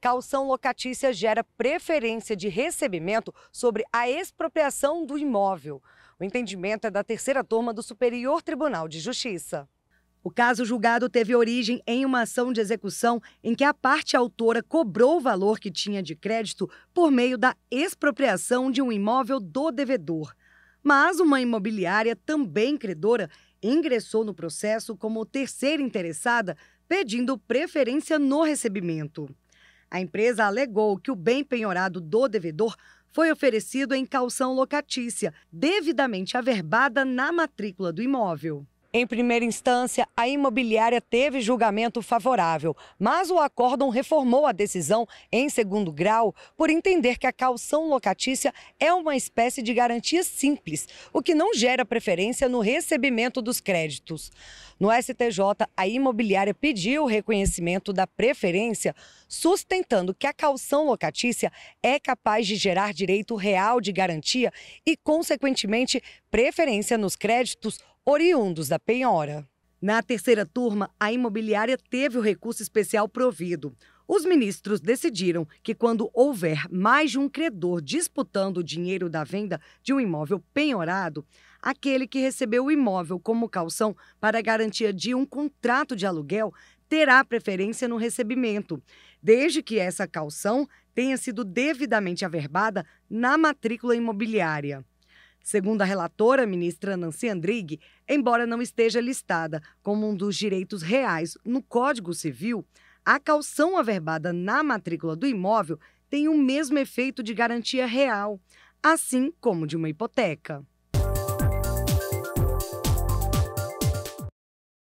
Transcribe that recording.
calção locatícia gera preferência de recebimento sobre a expropriação do imóvel. O entendimento é da terceira turma do Superior Tribunal de Justiça. O caso julgado teve origem em uma ação de execução em que a parte autora cobrou o valor que tinha de crédito por meio da expropriação de um imóvel do devedor. Mas uma imobiliária também credora ingressou no processo como terceira interessada, pedindo preferência no recebimento. A empresa alegou que o bem penhorado do devedor foi oferecido em calção locatícia, devidamente averbada na matrícula do imóvel. Em primeira instância, a imobiliária teve julgamento favorável, mas o acórdão reformou a decisão em segundo grau por entender que a calção locatícia é uma espécie de garantia simples, o que não gera preferência no recebimento dos créditos. No STJ, a imobiliária pediu o reconhecimento da preferência, sustentando que a calção locatícia é capaz de gerar direito real de garantia e, consequentemente, preferência nos créditos oriundos da penhora. Na terceira turma, a imobiliária teve o recurso especial provido. Os ministros decidiram que, quando houver mais de um credor disputando o dinheiro da venda de um imóvel penhorado, aquele que recebeu o imóvel como calção para garantia de um contrato de aluguel terá preferência no recebimento, desde que essa calção tenha sido devidamente averbada na matrícula imobiliária. Segundo a relatora, ministra Nancy Andrighi, embora não esteja listada como um dos direitos reais no Código Civil, a calção averbada na matrícula do imóvel tem o mesmo efeito de garantia real, assim como de uma hipoteca.